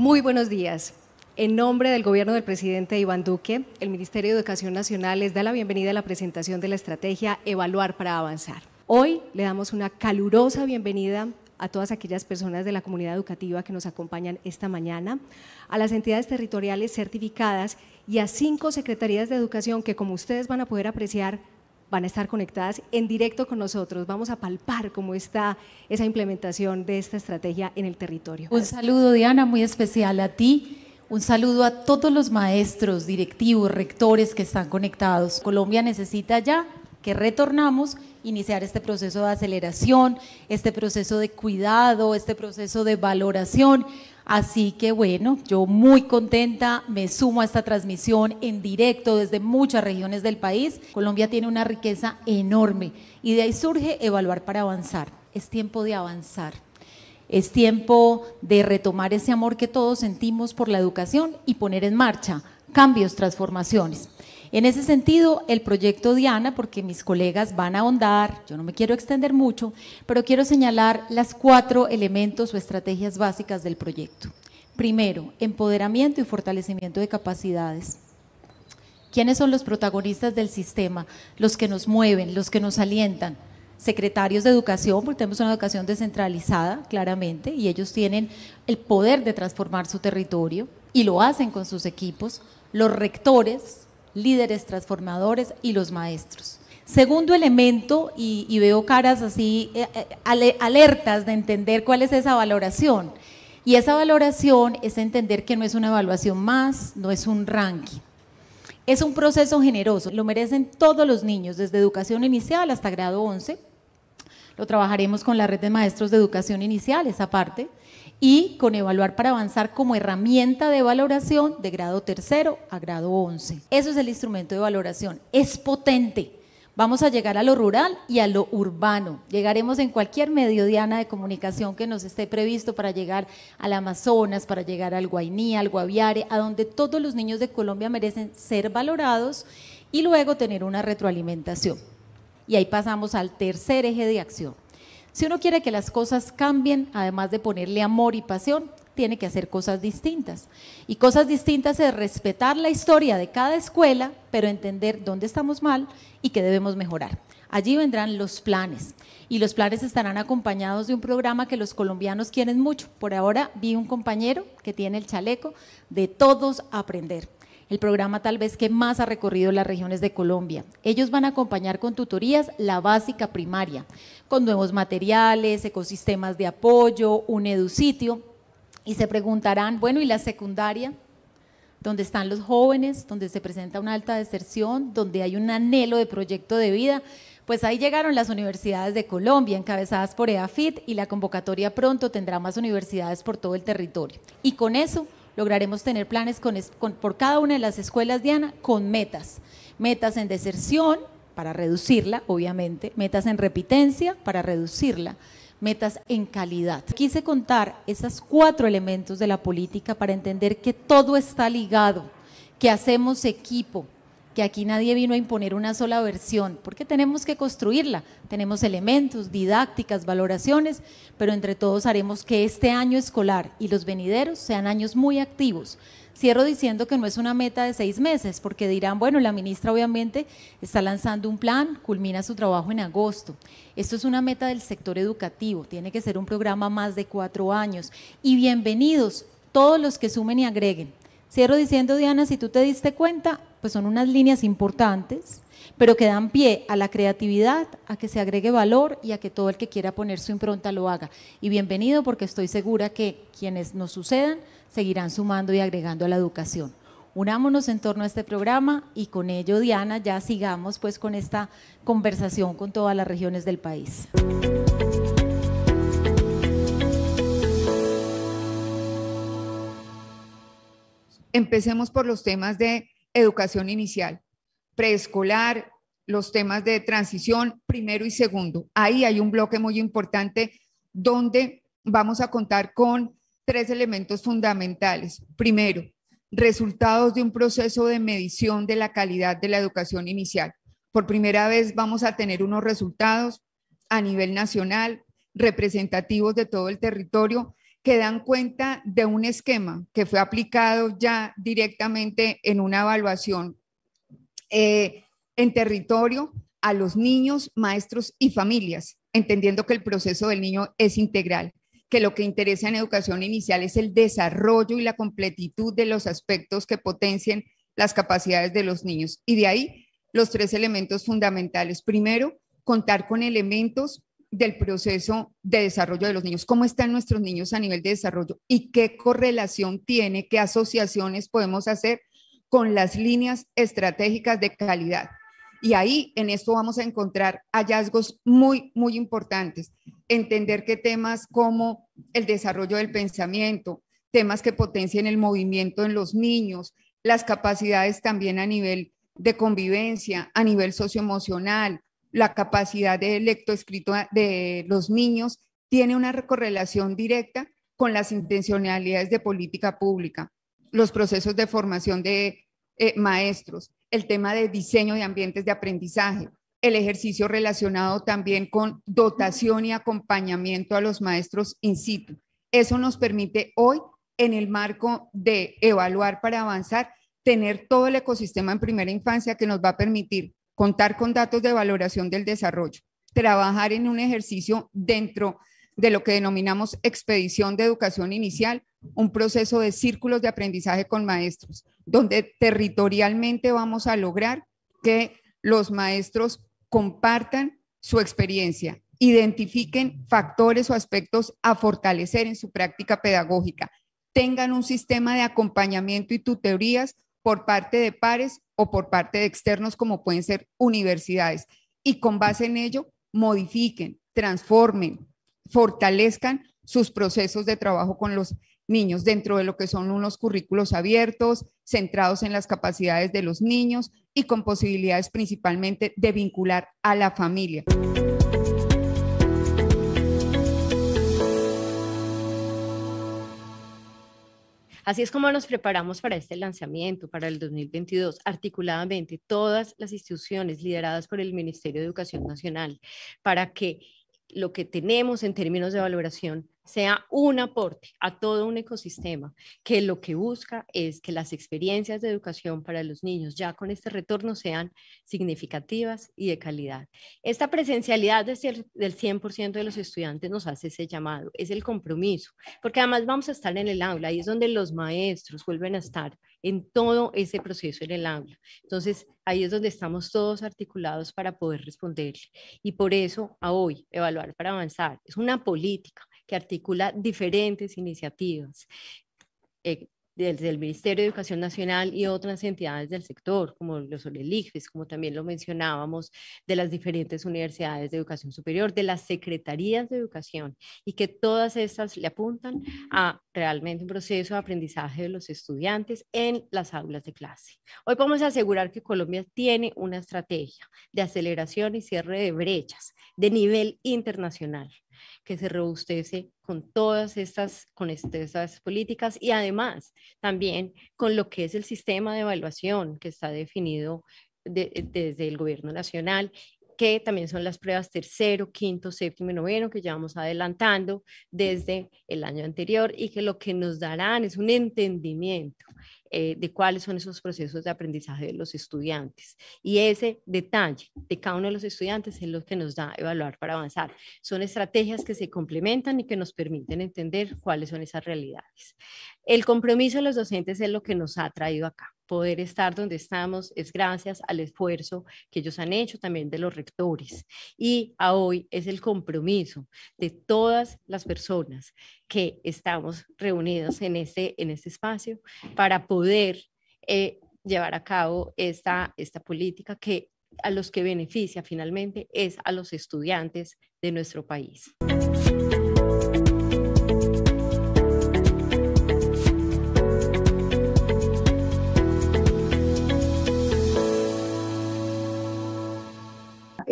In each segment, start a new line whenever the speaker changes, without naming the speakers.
Muy buenos días. En nombre del gobierno del presidente Iván Duque, el Ministerio de Educación Nacional les da la bienvenida a la presentación de la estrategia Evaluar para Avanzar. Hoy le damos una calurosa bienvenida a todas aquellas personas de la comunidad educativa que nos acompañan esta mañana, a las entidades territoriales certificadas y a cinco secretarías de educación que, como ustedes van a poder apreciar, van a estar conectadas en directo con nosotros. Vamos a palpar cómo está esa implementación de esta estrategia en el territorio. Un saludo,
Diana, muy especial a ti. Un saludo a todos los maestros, directivos, rectores que están conectados. Colombia necesita ya que retornamos, iniciar este proceso de aceleración, este proceso de cuidado, este proceso de valoración Así que bueno, yo muy contenta, me sumo a esta transmisión en directo desde muchas regiones del país. Colombia tiene una riqueza enorme y de ahí surge evaluar para avanzar. Es tiempo de avanzar. Es tiempo de retomar ese amor que todos sentimos por la educación y poner en marcha cambios, transformaciones. En ese sentido, el proyecto Diana, porque mis colegas van a ahondar, yo no me quiero extender mucho, pero quiero señalar las cuatro elementos o estrategias básicas del proyecto. Primero, empoderamiento y fortalecimiento de capacidades. ¿Quiénes son los protagonistas del sistema? Los que nos mueven, los que nos alientan, secretarios de educación, porque tenemos una educación descentralizada, claramente, y ellos tienen el poder de transformar su territorio y lo hacen con sus equipos, los rectores, líderes transformadores y los maestros. Segundo elemento, y, veo caras así eh, eh, alertas de entender cuál es esa valoración. Y esa valoración es entender que no es una evaluación más, no es un ranking. Es un proceso generoso, lo merecen todos los niños, desde educación inicial hasta grado 11. Lo trabajaremos con la red de maestros de educación inicial, esa parte y con evaluar para avanzar como herramienta de valoración de grado tercero a grado once. Eso es el instrumento de valoración. Es potente. Vamos a llegar a lo rural y a lo urbano. Llegaremos en cualquier mediodiana de comunicación que nos esté previsto para llegar al Amazonas, para llegar al Guainí, al Guaviare, a donde todos los niños de Colombia merecen ser valorados y luego tener una retroalimentación. Y ahí pasamos al tercer eje de acción, si uno quiere que las cosas cambien, además de ponerle amor y pasión, tiene que hacer cosas distintas. Y cosas distintas es respetar la historia de cada escuela, pero entender dónde estamos mal y qué debemos mejorar. Allí vendrán los planes y los planes estarán acompañados de un programa que los colombianos quieren mucho. Por ahora vi un compañero que tiene el chaleco de todos aprender el programa tal vez que más ha recorrido las regiones de Colombia. Ellos van a acompañar con tutorías la básica primaria, con nuevos materiales, ecosistemas de apoyo, un educitio, y se preguntarán, bueno, ¿y la secundaria? donde están los jóvenes, donde se presenta una alta deserción, donde hay un anhelo de proyecto de vida, pues ahí llegaron las universidades de Colombia, encabezadas por EAFIT, y la convocatoria pronto tendrá más universidades por todo el territorio. Y con eso lograremos tener planes por cada una de las escuelas, Diana, con metas. Metas en deserción, para reducirla, obviamente, metas en repitencia, para reducirla, metas en calidad. Quise contar esos cuatro elementos de la política para entender que todo está ligado, que hacemos equipo, que aquí nadie vino a imponer una sola versión, porque tenemos que construirla, tenemos elementos, didácticas, valoraciones, pero entre todos haremos que este año escolar y los venideros sean años muy activos. Cierro diciendo que no es una meta de seis meses, porque dirán, bueno, la ministra obviamente está lanzando un plan, culmina su trabajo en agosto. Esto es una meta del sector educativo, tiene que ser un programa más de cuatro años. Y bienvenidos todos los que sumen y agreguen. Cierro diciendo, Diana, si tú te diste cuenta, pues son unas líneas importantes, pero que dan pie a la creatividad, a que se agregue valor y a que todo el que quiera poner su impronta lo haga. Y bienvenido porque estoy segura que quienes nos sucedan seguirán sumando y agregando a la educación. Unámonos en torno a este programa y con ello, Diana, ya sigamos pues con esta conversación con todas las regiones del país.
Empecemos por los temas de educación inicial, preescolar, los temas de transición primero y segundo. Ahí hay un bloque muy importante donde vamos a contar con tres elementos fundamentales. Primero, resultados de un proceso de medición de la calidad de la educación inicial. Por primera vez vamos a tener unos resultados a nivel nacional representativos de todo el territorio que dan cuenta de un esquema que fue aplicado ya directamente en una evaluación eh, en territorio a los niños, maestros y familias, entendiendo que el proceso del niño es integral, que lo que interesa en educación inicial es el desarrollo y la completitud de los aspectos que potencien las capacidades de los niños. Y de ahí los tres elementos fundamentales. Primero, contar con elementos del proceso de desarrollo de los niños, cómo están nuestros niños a nivel de desarrollo y qué correlación tiene, qué asociaciones podemos hacer con las líneas estratégicas de calidad. Y ahí en esto vamos a encontrar hallazgos muy, muy importantes. Entender qué temas como el desarrollo del pensamiento, temas que potencien el movimiento en los niños, las capacidades también a nivel de convivencia, a nivel socioemocional, la capacidad de lectoescrito de los niños tiene una correlación directa con las intencionalidades de política pública, los procesos de formación de eh, maestros, el tema de diseño de ambientes de aprendizaje, el ejercicio relacionado también con dotación y acompañamiento a los maestros in situ. Eso nos permite hoy, en el marco de evaluar para avanzar, tener todo el ecosistema en primera infancia que nos va a permitir contar con datos de valoración del desarrollo, trabajar en un ejercicio dentro de lo que denominamos expedición de educación inicial, un proceso de círculos de aprendizaje con maestros, donde territorialmente vamos a lograr que los maestros compartan su experiencia, identifiquen factores o aspectos a fortalecer en su práctica pedagógica, tengan un sistema de acompañamiento y tutorías por parte de pares o por parte de externos como pueden ser universidades y con base en ello modifiquen, transformen, fortalezcan sus procesos de trabajo con los niños dentro de lo que son unos currículos abiertos, centrados en las capacidades de los niños y con posibilidades principalmente de vincular a la familia.
Así es como nos preparamos para este lanzamiento, para el 2022, articuladamente todas las instituciones lideradas por el Ministerio de Educación Nacional, para que lo que tenemos en términos de valoración sea un aporte a todo un ecosistema que lo que busca es que las experiencias de educación para los niños ya con este retorno sean significativas y de calidad. Esta presencialidad del 100% de los estudiantes nos hace ese llamado, es el compromiso, porque además vamos a estar en el aula ahí es donde los maestros vuelven a estar en todo ese proceso en el aula. Entonces, ahí es donde estamos todos articulados para poder responderle. Y por eso, a hoy, evaluar para avanzar es una política que articula diferentes iniciativas. Eh, desde el Ministerio de Educación Nacional y otras entidades del sector, como los OLIFES, como también lo mencionábamos, de las diferentes universidades de educación superior, de las secretarías de educación, y que todas estas le apuntan a realmente un proceso de aprendizaje de los estudiantes en las aulas de clase. Hoy podemos asegurar que Colombia tiene una estrategia de aceleración y cierre de brechas de nivel internacional que se robustece con todas estas, con estas políticas y además también con lo que es el sistema de evaluación que está definido desde el gobierno nacional que también son las pruebas tercero, quinto, séptimo y noveno que llevamos adelantando desde el año anterior y que lo que nos darán es un entendimiento eh, de cuáles son esos procesos de aprendizaje de los estudiantes. Y ese detalle de cada uno de los estudiantes es lo que nos da evaluar para avanzar. Son estrategias que se complementan y que nos permiten entender cuáles son esas realidades. El compromiso de los docentes es lo que nos ha traído acá poder estar donde estamos es gracias al esfuerzo que ellos han hecho también de los rectores. Y a hoy es el compromiso de todas las personas que estamos reunidas en este, en este espacio para poder eh, llevar a cabo esta, esta política que a los que beneficia finalmente es a los estudiantes de nuestro país.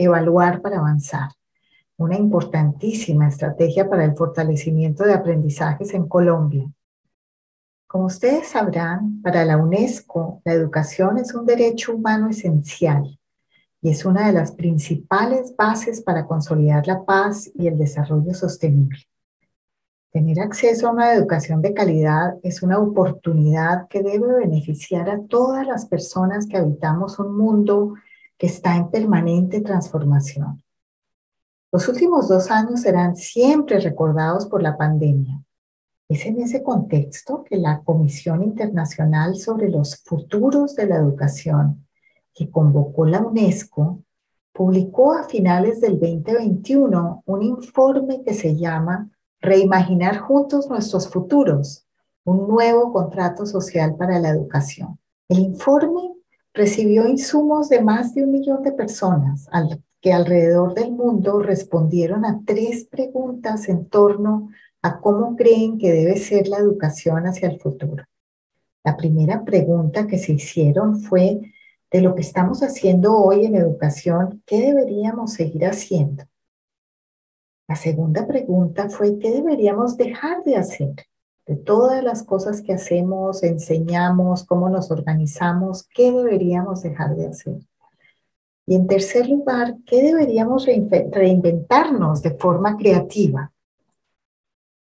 evaluar para avanzar, una importantísima estrategia para el fortalecimiento de aprendizajes en Colombia. Como ustedes sabrán, para la UNESCO la educación es un derecho humano esencial y es una de las principales bases para consolidar la paz y el desarrollo sostenible. Tener acceso a una educación de calidad es una oportunidad que debe beneficiar a todas las personas que habitamos un mundo que está en permanente transformación. Los últimos dos años serán siempre recordados por la pandemia. Es en ese contexto que la Comisión Internacional sobre los Futuros de la Educación, que convocó la UNESCO, publicó a finales del 2021 un informe que se llama Reimaginar juntos nuestros futuros, un nuevo contrato social para la educación. El informe recibió insumos de más de un millón de personas que alrededor del mundo respondieron a tres preguntas en torno a cómo creen que debe ser la educación hacia el futuro. La primera pregunta que se hicieron fue, de lo que estamos haciendo hoy en educación, ¿qué deberíamos seguir haciendo? La segunda pregunta fue, ¿qué deberíamos dejar de hacer? de todas las cosas que hacemos, enseñamos, cómo nos organizamos, qué deberíamos dejar de hacer. Y en tercer lugar, ¿qué deberíamos reinventarnos de forma creativa?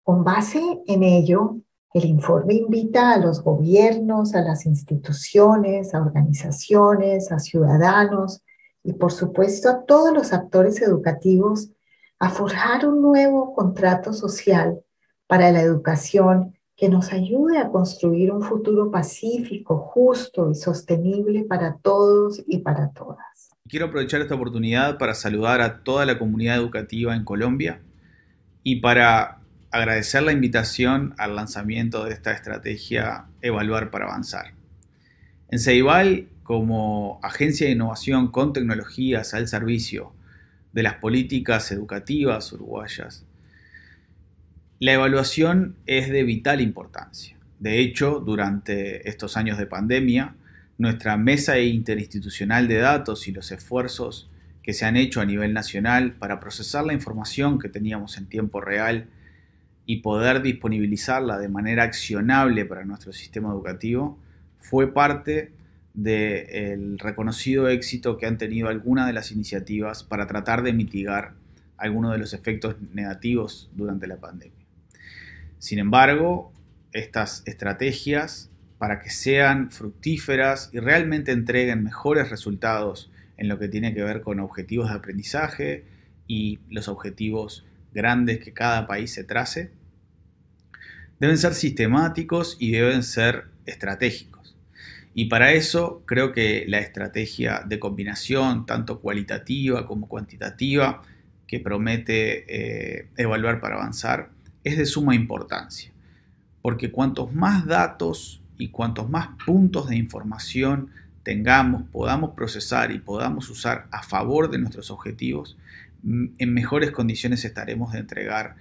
Con base en ello, el informe invita a los gobiernos, a las instituciones, a organizaciones, a ciudadanos y por supuesto a todos los actores educativos a forjar un nuevo contrato social para la educación que nos ayude a construir un futuro pacífico, justo y sostenible para todos y para todas.
Quiero aprovechar esta oportunidad para saludar a toda la comunidad educativa en Colombia y para agradecer la invitación al lanzamiento de esta estrategia Evaluar para Avanzar. En Ceibal, como agencia de innovación con tecnologías al servicio de las políticas educativas uruguayas, la evaluación es de vital importancia. De hecho, durante estos años de pandemia, nuestra mesa interinstitucional de datos y los esfuerzos que se han hecho a nivel nacional para procesar la información que teníamos en tiempo real y poder disponibilizarla de manera accionable para nuestro sistema educativo fue parte del reconocido éxito que han tenido algunas de las iniciativas para tratar de mitigar algunos de los efectos negativos durante la pandemia. Sin embargo, estas estrategias, para que sean fructíferas y realmente entreguen mejores resultados en lo que tiene que ver con objetivos de aprendizaje y los objetivos grandes que cada país se trace, deben ser sistemáticos y deben ser estratégicos. Y para eso creo que la estrategia de combinación, tanto cualitativa como cuantitativa, que promete eh, evaluar para avanzar, es de suma importancia, porque cuantos más datos y cuantos más puntos de información tengamos, podamos procesar y podamos usar a favor de nuestros objetivos, en mejores condiciones estaremos de entregar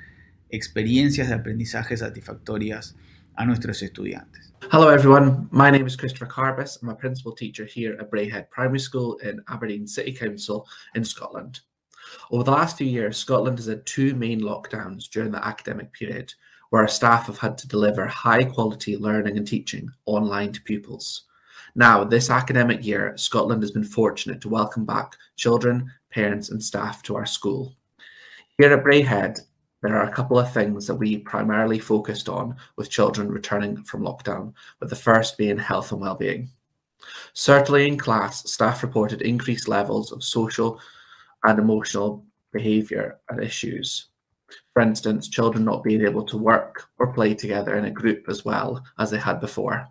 experiencias de aprendizaje satisfactorias a nuestros
estudiantes. Hello everyone, my name is Christopher Carbis. I'm a principal teacher here at Brayhead Primary School in Aberdeen City Council in Scotland. Over the last few years, Scotland has had two main lockdowns during the academic period, where our staff have had to deliver high quality learning and teaching online to pupils. Now, this academic year, Scotland has been fortunate to welcome back children, parents, and staff to our school. Here at Brayhead, there are a couple of things that we primarily focused on with children returning from lockdown, with the first being health and well-being. Certainly in class, staff reported increased levels of social, and emotional behaviour and issues. For instance, children not being able to work or play together in a group as well as they had before.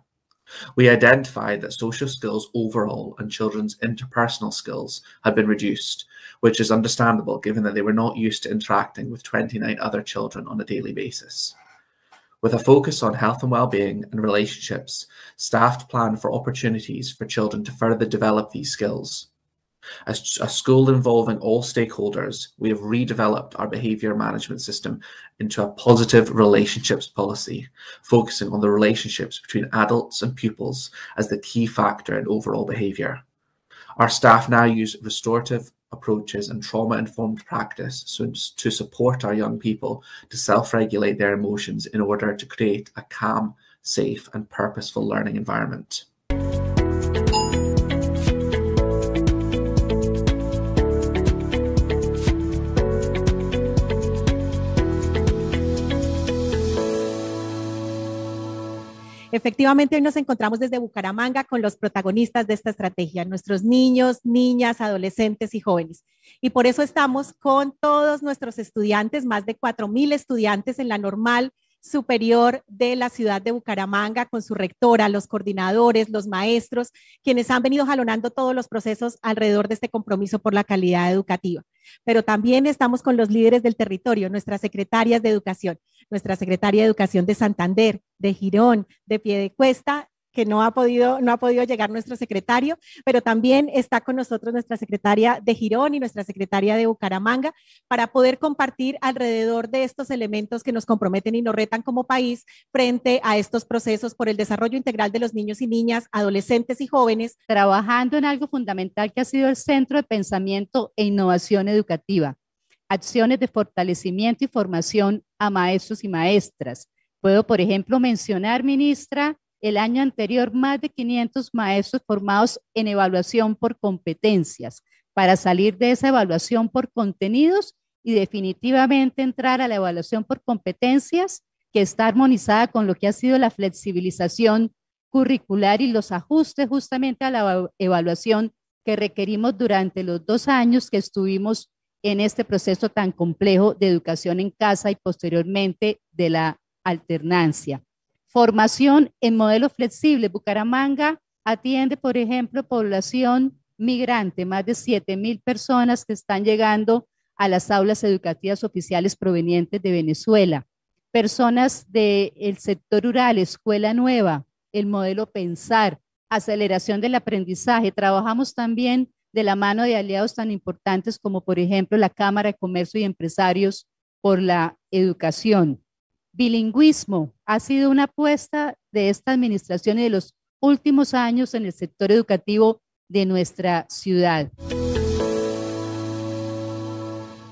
We identified that social skills overall and children's interpersonal skills had been reduced, which is understandable given that they were not used to interacting with 29 other children on a daily basis. With a focus on health and well-being and relationships, staff plan for opportunities for children to further develop these skills. As a school involving all stakeholders, we have redeveloped our behaviour management system into a positive relationships policy, focusing on the relationships between adults and pupils as the key factor in overall behaviour. Our staff now use restorative approaches and trauma informed practice so to support our young people to self regulate their emotions in order to create a calm, safe, and purposeful learning environment.
Efectivamente, hoy nos encontramos desde Bucaramanga con los protagonistas de esta estrategia, nuestros niños, niñas, adolescentes y jóvenes. Y por eso estamos con todos nuestros estudiantes, más de 4.000 estudiantes en la normal superior de la ciudad de Bucaramanga, con su rectora, los coordinadores, los maestros, quienes han venido jalonando todos los procesos alrededor de este compromiso por la calidad educativa. Pero también estamos con los líderes del territorio, nuestras secretarias de educación, nuestra secretaria de Educación de Santander, de Girón, de Piedecuesta, que no ha podido, no ha podido llegar nuestro secretario, pero también está con nosotros nuestra secretaria de Girón y nuestra secretaria de Bucaramanga para poder compartir alrededor de estos elementos que nos comprometen y nos retan como país frente a estos procesos
por el desarrollo integral de los niños y niñas, adolescentes y jóvenes. Trabajando en algo fundamental que ha sido el centro de pensamiento e innovación educativa acciones de fortalecimiento y formación a maestros y maestras. Puedo, por ejemplo, mencionar, ministra, el año anterior más de 500 maestros formados en evaluación por competencias para salir de esa evaluación por contenidos y definitivamente entrar a la evaluación por competencias que está armonizada con lo que ha sido la flexibilización curricular y los ajustes justamente a la evaluación que requerimos durante los dos años que estuvimos en este proceso tan complejo de educación en casa y posteriormente de la alternancia. Formación en modelos flexibles. Bucaramanga atiende, por ejemplo, población migrante, más de 7 mil personas que están llegando a las aulas educativas oficiales provenientes de Venezuela. Personas del sector rural, escuela nueva, el modelo pensar, aceleración del aprendizaje. Trabajamos también de la mano de aliados tan importantes como por ejemplo la Cámara de Comercio y Empresarios por la Educación. Bilingüismo ha sido una apuesta de esta administración y de los últimos años en el sector educativo de nuestra ciudad.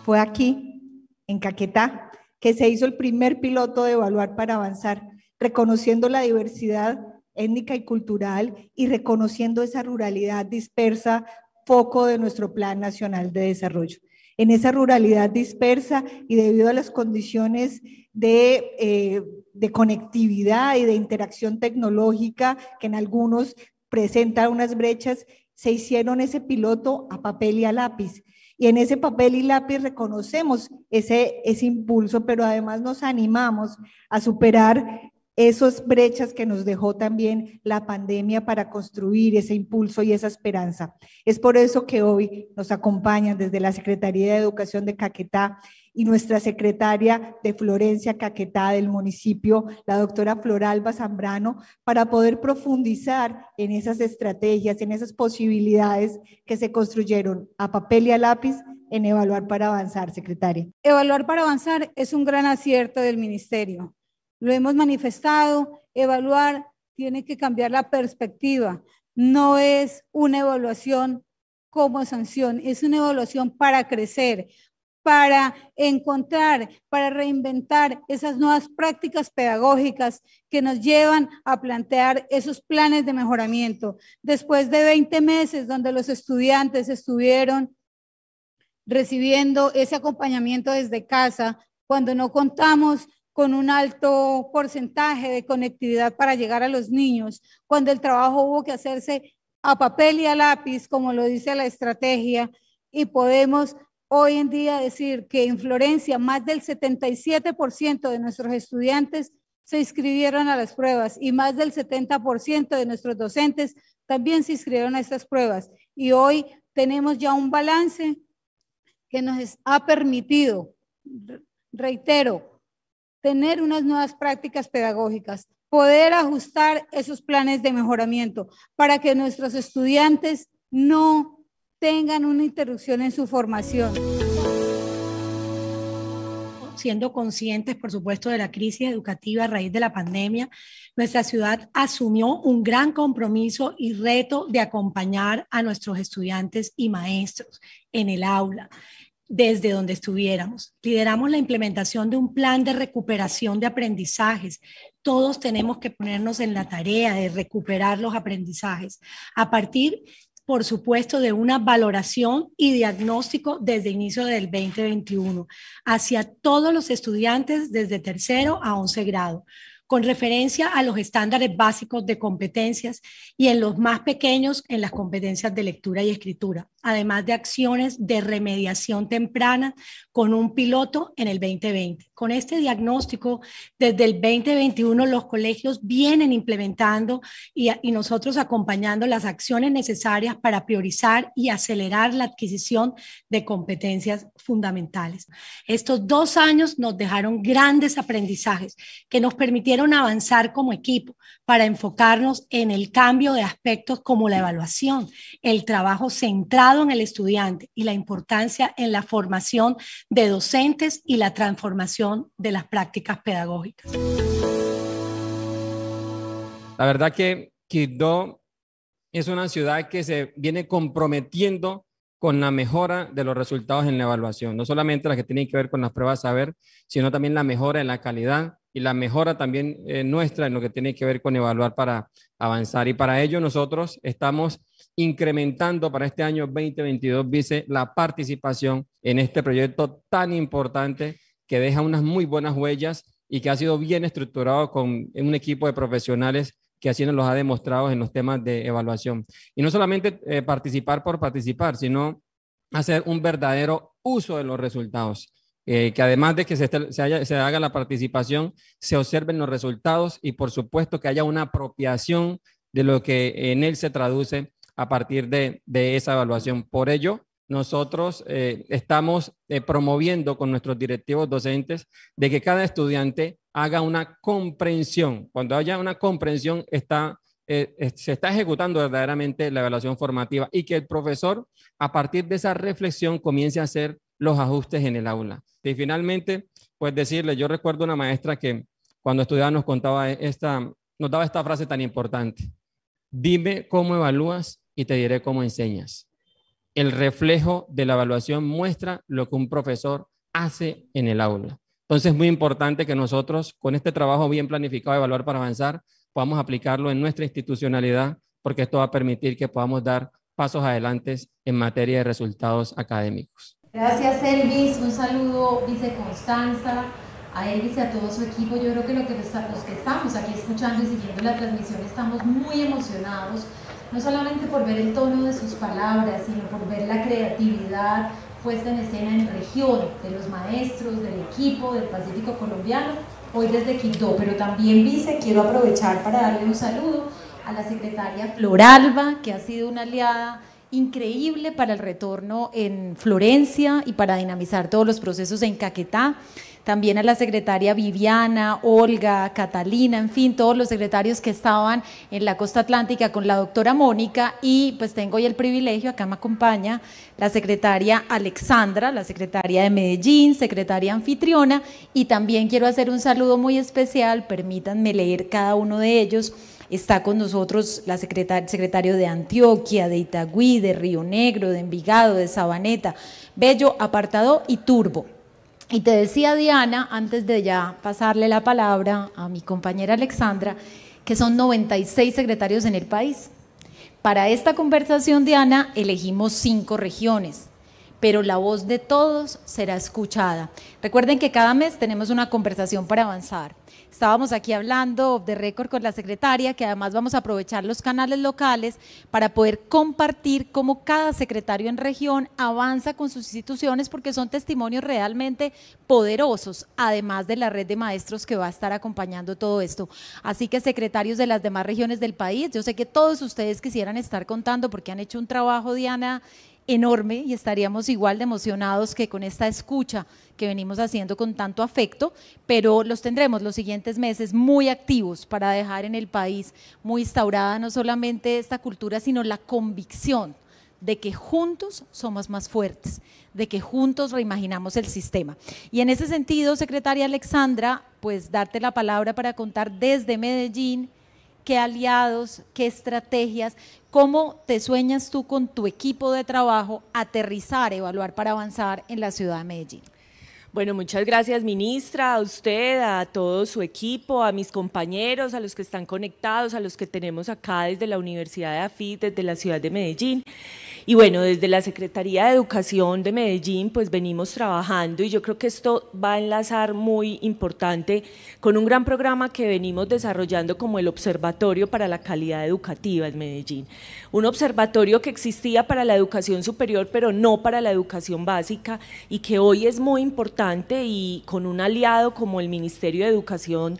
Fue aquí, en
Caquetá, que se hizo el primer piloto de evaluar para avanzar, reconociendo la diversidad étnica y cultural y reconociendo esa ruralidad dispersa foco de nuestro Plan Nacional de Desarrollo. En esa ruralidad dispersa y debido a las condiciones de, eh, conectividad y de interacción tecnológica que en algunos presentan unas brechas, se hicieron ese piloto a papel y a lápiz. Y en ese papel y lápiz reconocemos ese, ese impulso, pero además nos animamos a superar esas brechas que nos dejó también la pandemia para construir ese impulso y esa esperanza. Es por eso que hoy nos acompañan desde la Secretaría de Educación de Caquetá y nuestra secretaria de Florencia Caquetá del municipio, la doctora Floralba Zambrano, para poder profundizar en esas estrategias, en esas posibilidades que se construyeron a papel y a lápiz en Evaluar para Avanzar, secretaria.
Evaluar para Avanzar es un gran acierto del ministerio lo hemos manifestado, evaluar tiene que cambiar la perspectiva. No es una evaluación como sanción, es una evaluación para crecer, para encontrar, para reinventar esas nuevas prácticas pedagógicas que nos llevan a plantear esos planes de mejoramiento. Después de 20 meses donde los estudiantes estuvieron recibiendo ese acompañamiento desde casa, cuando no contamos con un alto porcentaje de conectividad para llegar a los niños, cuando el trabajo hubo que hacerse a papel y a lápiz, como lo dice la estrategia, y podemos hoy en día decir que en Florencia más del 77% de nuestros estudiantes se inscribieron a las pruebas y más del 70% de nuestros docentes también se inscribieron a estas pruebas. Y hoy tenemos ya un balance que nos ha permitido, reitero, tener unas nuevas prácticas pedagógicas, poder ajustar esos planes de mejoramiento para que nuestros estudiantes no tengan una interrupción en su formación.
Siendo conscientes, por supuesto, de la crisis educativa a raíz de la pandemia, nuestra ciudad asumió un gran compromiso y reto de acompañar a nuestros estudiantes y maestros en el aula desde donde estuviéramos. Lideramos la implementación de un plan de recuperación de aprendizajes. Todos tenemos que ponernos en la tarea de recuperar los aprendizajes a partir, por supuesto, de una valoración y diagnóstico desde inicio del 2021 hacia todos los estudiantes desde tercero a once grado con referencia a los estándares básicos de competencias y en los más pequeños en las competencias de lectura y escritura, además de acciones de remediación temprana con un piloto en el 2020. Con este diagnóstico, desde el 2021 los colegios vienen implementando y, y nosotros acompañando las acciones necesarias para priorizar y acelerar la adquisición de competencias fundamentales. Estos dos años nos dejaron grandes aprendizajes que nos permitieron avanzar como equipo para enfocarnos en el cambio de aspectos como la evaluación, el trabajo centrado en el estudiante y la importancia en la formación de docentes y la transformación de las prácticas pedagógicas.
La verdad que Quito es una ciudad que se viene comprometiendo con la mejora de los resultados en la evaluación, no solamente las que tienen que ver con las pruebas saber, sino también la mejora en la calidad y la mejora también eh, nuestra en lo que tiene que ver con evaluar para avanzar. Y para ello nosotros estamos incrementando para este año 2022, vice, la participación en este proyecto tan importante que deja unas muy buenas huellas y que ha sido bien estructurado con un equipo de profesionales que así nos los ha demostrado en los temas de evaluación. Y no solamente eh, participar por participar, sino hacer un verdadero uso de los resultados. Eh, que además de que se, haga la participación, se observen los resultados y por supuesto que haya una apropiación de lo que en él se traduce a partir de, esa evaluación. Por ello, nosotros eh, estamos eh, promoviendo con nuestros directivos docentes de que cada estudiante haga una comprensión. Cuando haya una comprensión, está, se está ejecutando verdaderamente la evaluación formativa y que el profesor, a partir de esa reflexión, comience a hacer los ajustes en el aula. Y finalmente, pues decirle, yo recuerdo una maestra que cuando estudiaba nos contaba esta, nos daba esta frase tan importante. Dime cómo evalúas y te diré cómo enseñas. El reflejo de la evaluación muestra lo que un profesor hace en el aula. Entonces es muy importante que nosotros, con este trabajo bien planificado de evaluar para avanzar, podamos aplicarlo en nuestra institucionalidad, porque esto va a permitir que podamos dar pasos adelante en materia de resultados académicos.
Gracias Elvis, un saludo Vice Constanza, a Elvis y a todo su equipo. Yo creo que, los que estamos aquí escuchando y siguiendo la transmisión estamos muy emocionados, no solamente por ver el tono de sus palabras, sino por ver la creatividad puesta en escena en región de los maestros, del equipo, del Pacífico colombiano, hoy desde Quito. Pero también Vice, quiero aprovechar para darle un saludo a la secretaria Floralba, que ha sido una aliada increíble para el retorno en Florencia y para dinamizar todos los procesos en Caquetá también a la secretaria Viviana, Olga, Catalina, en fin, todos los secretarios que estaban en la costa atlántica con la doctora Mónica y pues tengo hoy el privilegio, acá me acompaña la secretaria Alexandra, la secretaria de Medellín, secretaria anfitriona y también quiero hacer un saludo muy especial, permítanme leer cada uno de ellos. Está con nosotros la secretaria, secretario de Antioquia, de Itagüí, de Río Negro, de Envigado, de Sabaneta, Bello, Apartado y Turbo. Y te decía Diana, antes de ya pasarle la palabra a mi compañera Alexandra, que son 96 secretarios en el país. Para esta conversación, Diana, elegimos cinco regiones, pero la voz de todos será escuchada. Recuerden que cada mes tenemos una conversación para avanzar. Estábamos aquí hablando de récord con la secretaria, que además vamos a aprovechar los canales locales para poder compartir cómo cada secretario en región avanza con sus instituciones, porque son testimonios realmente poderosos, además de la red de maestros que va a estar acompañando todo esto. Así que secretarios de las demás regiones del país, yo sé que todos ustedes quisieran estar contando porque han hecho un trabajo, Diana, enorme y estaríamos igual de emocionados que con esta escucha que venimos haciendo con tanto afecto, pero los tendremos los siguientes meses muy activos para dejar en el país muy instaurada no solamente esta cultura, sino la convicción de que juntos somos más fuertes, de que juntos reimaginamos el sistema. Y en ese sentido, secretaria Alexandra, pues darte la palabra para contar desde Medellín qué aliados, qué estrategias, cómo te sueñas tú con tu equipo de
trabajo aterrizar, evaluar para avanzar en la ciudad de Medellín. Bueno, muchas gracias, ministra, a usted, a todo su equipo, a mis compañeros, a los que están conectados, a los que tenemos acá desde la Universidad de AFIT, desde la ciudad de Medellín.
Y bueno, desde
la Secretaría de Educación de Medellín, pues venimos trabajando y yo creo que esto va a enlazar muy importante con un gran programa que venimos desarrollando como el Observatorio para la Calidad Educativa en Medellín. Un observatorio que existía para la educación superior, pero no para la educación básica y que hoy es muy importante y con un aliado como el Ministerio de Educación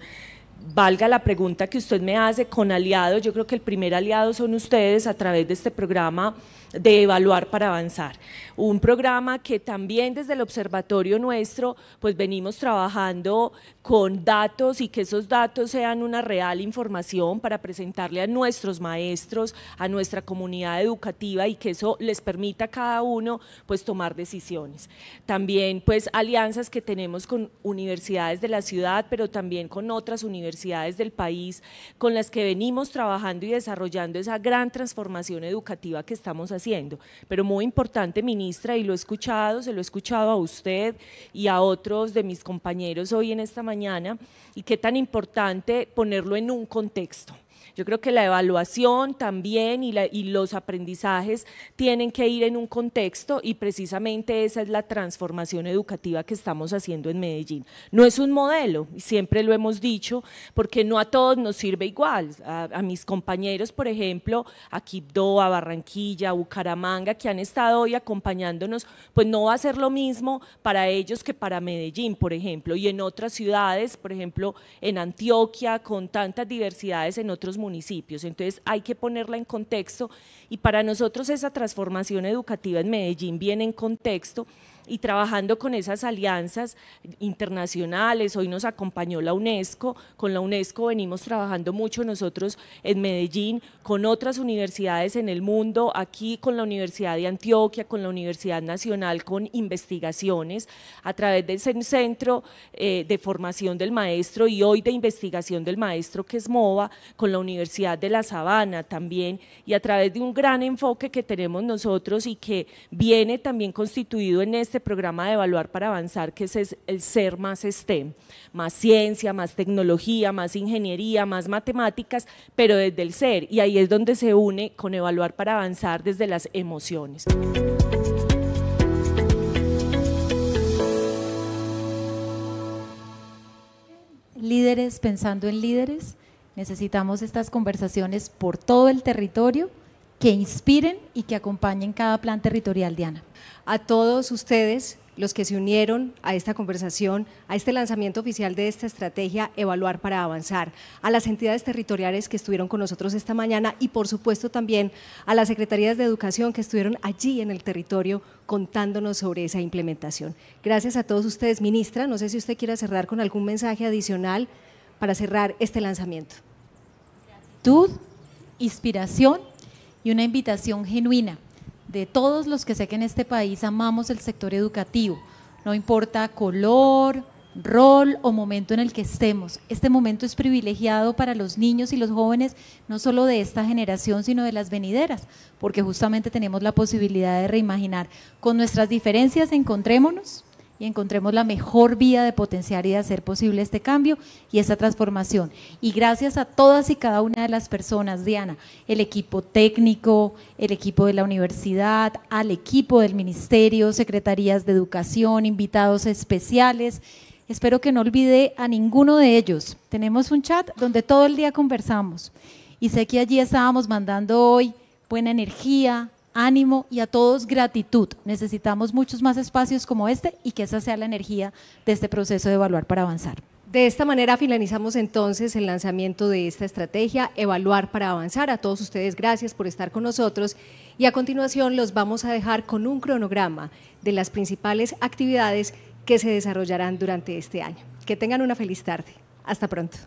valga la pregunta que usted me hace con aliados, yo creo que el primer aliado son ustedes a través de este programa de evaluar para avanzar. Un programa que también desde el observatorio nuestro, pues venimos trabajando con datos y que esos datos sean una real información para presentarle a nuestros maestros, a nuestra comunidad educativa y que eso les permita a cada uno pues tomar decisiones. También pues alianzas que tenemos con universidades de la ciudad, pero también con otras universidades universidades del país con las que venimos trabajando y desarrollando esa gran transformación educativa que estamos haciendo. Pero muy importante, ministra, y lo he escuchado, se lo he escuchado a usted y a otros de mis compañeros hoy en esta mañana, y qué tan importante ponerlo en un contexto yo creo que la evaluación también y, los aprendizajes tienen que ir en un contexto y precisamente esa es la transformación educativa que estamos haciendo en Medellín. No es un modelo, siempre lo hemos dicho, porque no a todos nos sirve igual. A, mis compañeros, por ejemplo, a Quibdó, a Barranquilla, a Bucaramanga, que han estado hoy acompañándonos, pues no va a ser lo mismo para ellos que para Medellín, por ejemplo, y en otras ciudades, por ejemplo, en Antioquia, con tantas diversidades en otros municipios. Entonces hay que ponerla en contexto y para nosotros esa transformación educativa en Medellín viene en contexto y trabajando con esas alianzas internacionales. Hoy nos acompañó la UNESCO, con la UNESCO venimos trabajando mucho nosotros en Medellín, con otras universidades en el mundo, aquí con la Universidad de Antioquia, con la Universidad Nacional, con investigaciones a través del Centro eh, de Formación del Maestro y hoy de Investigación del Maestro que es MOVA, con la Universidad de La Sabana también y a través de un gran enfoque que tenemos nosotros y que viene también constituido en este este programa de Evaluar para Avanzar, que es el ser más STEM, más ciencia, más tecnología, más ingeniería, más matemáticas, pero desde el ser. Y ahí es donde se une con Evaluar para Avanzar desde las emociones.
Líderes pensando en líderes, necesitamos estas
conversaciones por todo el territorio que inspiren y que acompañen cada plan territorial, Diana a todos ustedes los que se unieron a esta conversación, a este lanzamiento oficial de esta estrategia Evaluar para Avanzar, a las entidades territoriales que estuvieron con nosotros esta mañana y por supuesto también a las secretarías de educación que estuvieron allí en el territorio contándonos sobre esa implementación. Gracias a todos ustedes, ministra. No sé si usted quiera cerrar con algún mensaje adicional para cerrar este lanzamiento. Gratitud, inspiración y una invitación genuina de todos los
que sé que en este país amamos el sector educativo. No importa color, rol o momento en el que estemos. Este momento es privilegiado para los niños y los jóvenes, no solo de esta generación, sino de las venideras, porque justamente tenemos la posibilidad de reimaginar. Con nuestras diferencias, encontrémonos, y encontremos la mejor vía de potenciar y de hacer posible este cambio y esta transformación. Y gracias a todas y cada una de las personas, Diana, el equipo técnico, el equipo de la universidad, al equipo del ministerio, secretarías de educación, invitados especiales. Espero que no olvide a ninguno de ellos. Tenemos un chat donde todo el día conversamos y sé que allí estábamos mandando hoy buena energía, ánimo y a todos
gratitud. Necesitamos muchos más espacios como este y que esa sea la energía de este proceso de evaluar para avanzar. De esta manera finalizamos entonces el lanzamiento de esta estrategia, Evaluar para Avanzar. A todos ustedes, gracias por estar con nosotros. Y a continuación los vamos a dejar con un cronograma de las principales actividades que se desarrollarán durante este año. Que tengan una feliz tarde. Hasta pronto.